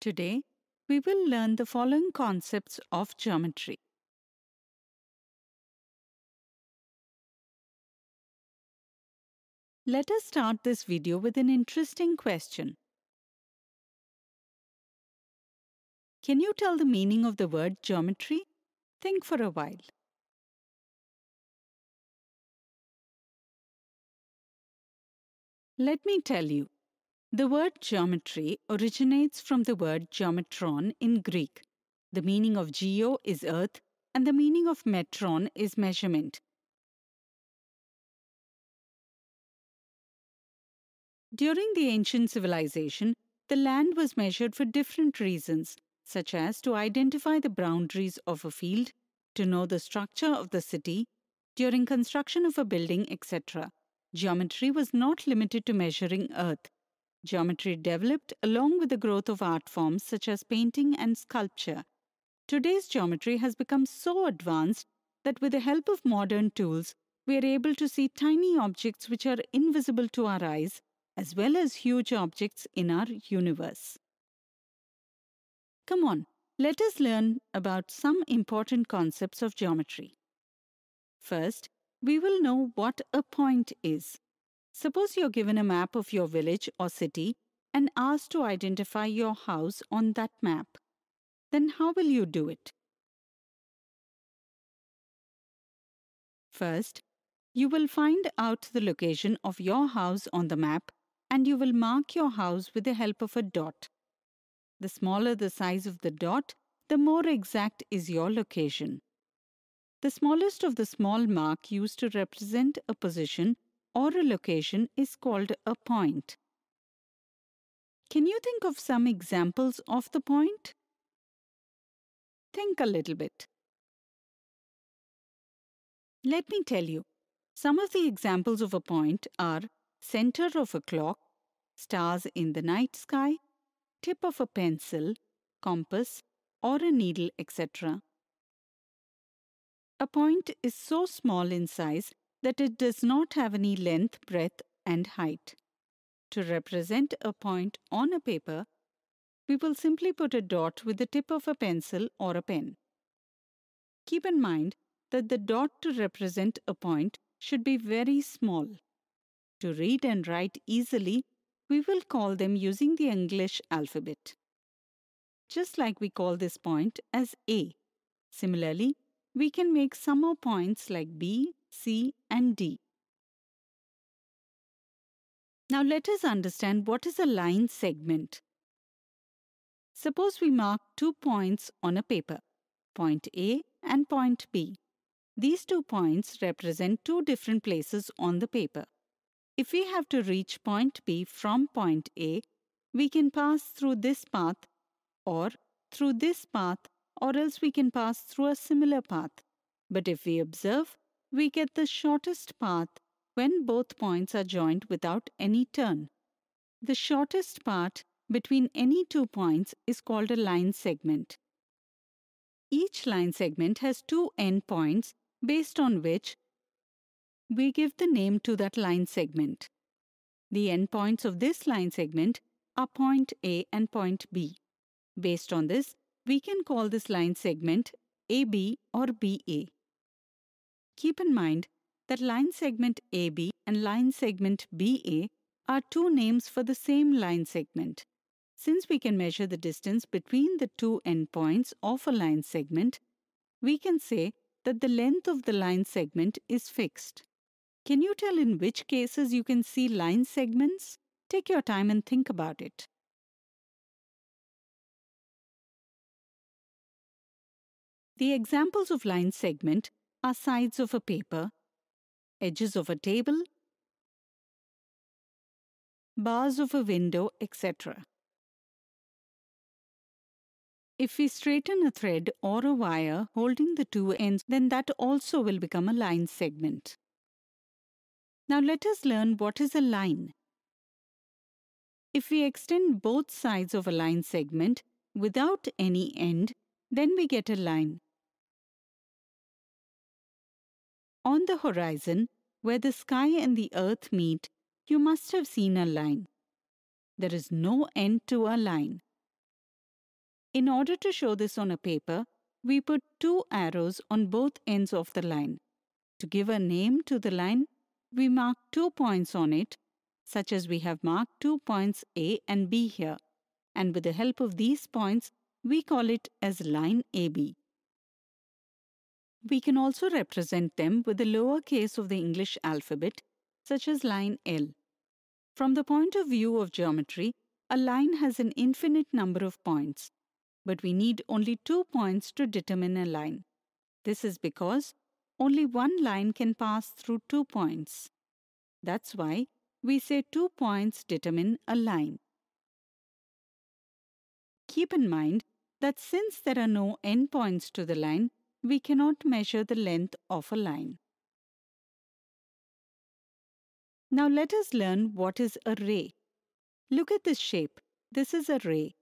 Today, we will learn the following concepts of geometry. Let us start this video with an interesting question. Can you tell the meaning of the word geometry? Think for a while. Let me tell you. The word geometry originates from the word geometron in Greek. The meaning of geo is earth and the meaning of metron is measurement. During the ancient civilization, the land was measured for different reasons, such as to identify the boundaries of a field, to know the structure of the city, during construction of a building, etc. Geometry was not limited to measuring earth. Geometry developed along with the growth of art forms such as painting and sculpture. Today's geometry has become so advanced that with the help of modern tools, we are able to see tiny objects which are invisible to our eyes, as well as huge objects in our universe. Come on, let us learn about some important concepts of geometry. First, we will know what a point is. Suppose you're given a map of your village or city and asked to identify your house on that map. Then how will you do it? First, you will find out the location of your house on the map and you will mark your house with the help of a dot. The smaller the size of the dot, the more exact is your location. The smallest of the small mark used to represent a position or a location is called a point. Can you think of some examples of the point? Think a little bit. Let me tell you. Some of the examples of a point are center of a clock, stars in the night sky, tip of a pencil, compass, or a needle, etc. A point is so small in size that it does not have any length, breadth and height. To represent a point on a paper, we will simply put a dot with the tip of a pencil or a pen. Keep in mind that the dot to represent a point should be very small. To read and write easily, we will call them using the English alphabet. Just like we call this point as A. Similarly, we can make some more points like B, C and D. Now let us understand what is a line segment. Suppose we mark two points on a paper, point A and point B. These two points represent two different places on the paper. If we have to reach point B from point A, we can pass through this path or through this path or else we can pass through a similar path. But if we observe, we get the shortest path when both points are joined without any turn. The shortest part between any two points is called a line segment. Each line segment has two endpoints based on which we give the name to that line segment. The endpoints of this line segment are point A and point B. Based on this, we can call this line segment AB or BA. Keep in mind that line segment AB and line segment BA are two names for the same line segment. Since we can measure the distance between the two endpoints of a line segment, we can say that the length of the line segment is fixed. Can you tell in which cases you can see line segments? Take your time and think about it. The examples of line segment are sides of a paper, edges of a table, bars of a window, etc. If we straighten a thread or a wire holding the two ends, then that also will become a line segment. Now let us learn what is a line. If we extend both sides of a line segment without any end, then we get a line. On the horizon, where the sky and the earth meet, you must have seen a line. There is no end to a line. In order to show this on a paper, we put two arrows on both ends of the line. To give a name to the line, we mark two points on it, such as we have marked two points A and B here, and with the help of these points, we call it as line AB. We can also represent them with the lower case of the English alphabet, such as line L. From the point of view of geometry, a line has an infinite number of points, but we need only two points to determine a line. This is because only one line can pass through two points. That's why we say two points determine a line. Keep in mind that since there are no endpoints to the line, we cannot measure the length of a line. Now let us learn what is a ray. Look at this shape. This is a ray.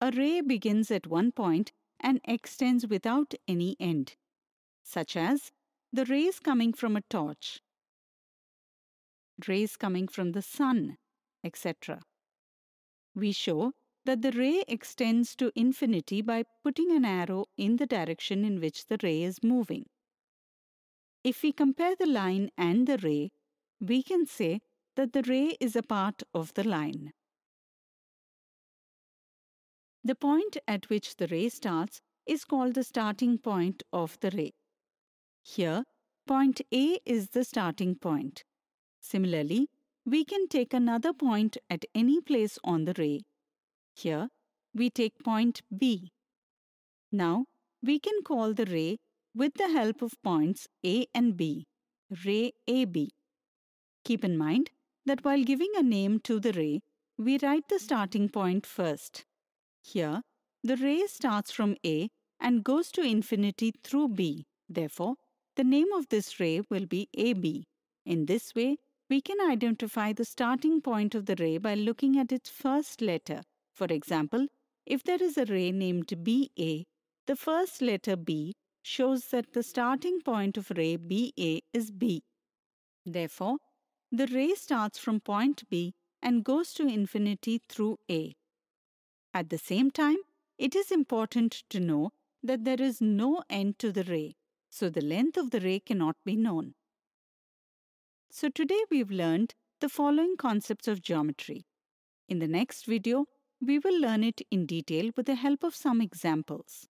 A ray begins at one point and extends without any end, such as the rays coming from a torch, rays coming from the sun, etc. We show that the ray extends to infinity by putting an arrow in the direction in which the ray is moving. If we compare the line and the ray, we can say that the ray is a part of the line. The point at which the ray starts is called the starting point of the ray. Here, point A is the starting point. Similarly, we can take another point at any place on the ray here, we take point B. Now, we can call the ray with the help of points A and B, ray AB. Keep in mind that while giving a name to the ray, we write the starting point first. Here, the ray starts from A and goes to infinity through B. Therefore, the name of this ray will be AB. In this way, we can identify the starting point of the ray by looking at its first letter. For example, if there is a ray named BA, the first letter B shows that the starting point of ray BA is B. Therefore, the ray starts from point B and goes to infinity through A. At the same time, it is important to know that there is no end to the ray, so the length of the ray cannot be known. So today we've learned the following concepts of geometry. In the next video, we will learn it in detail with the help of some examples.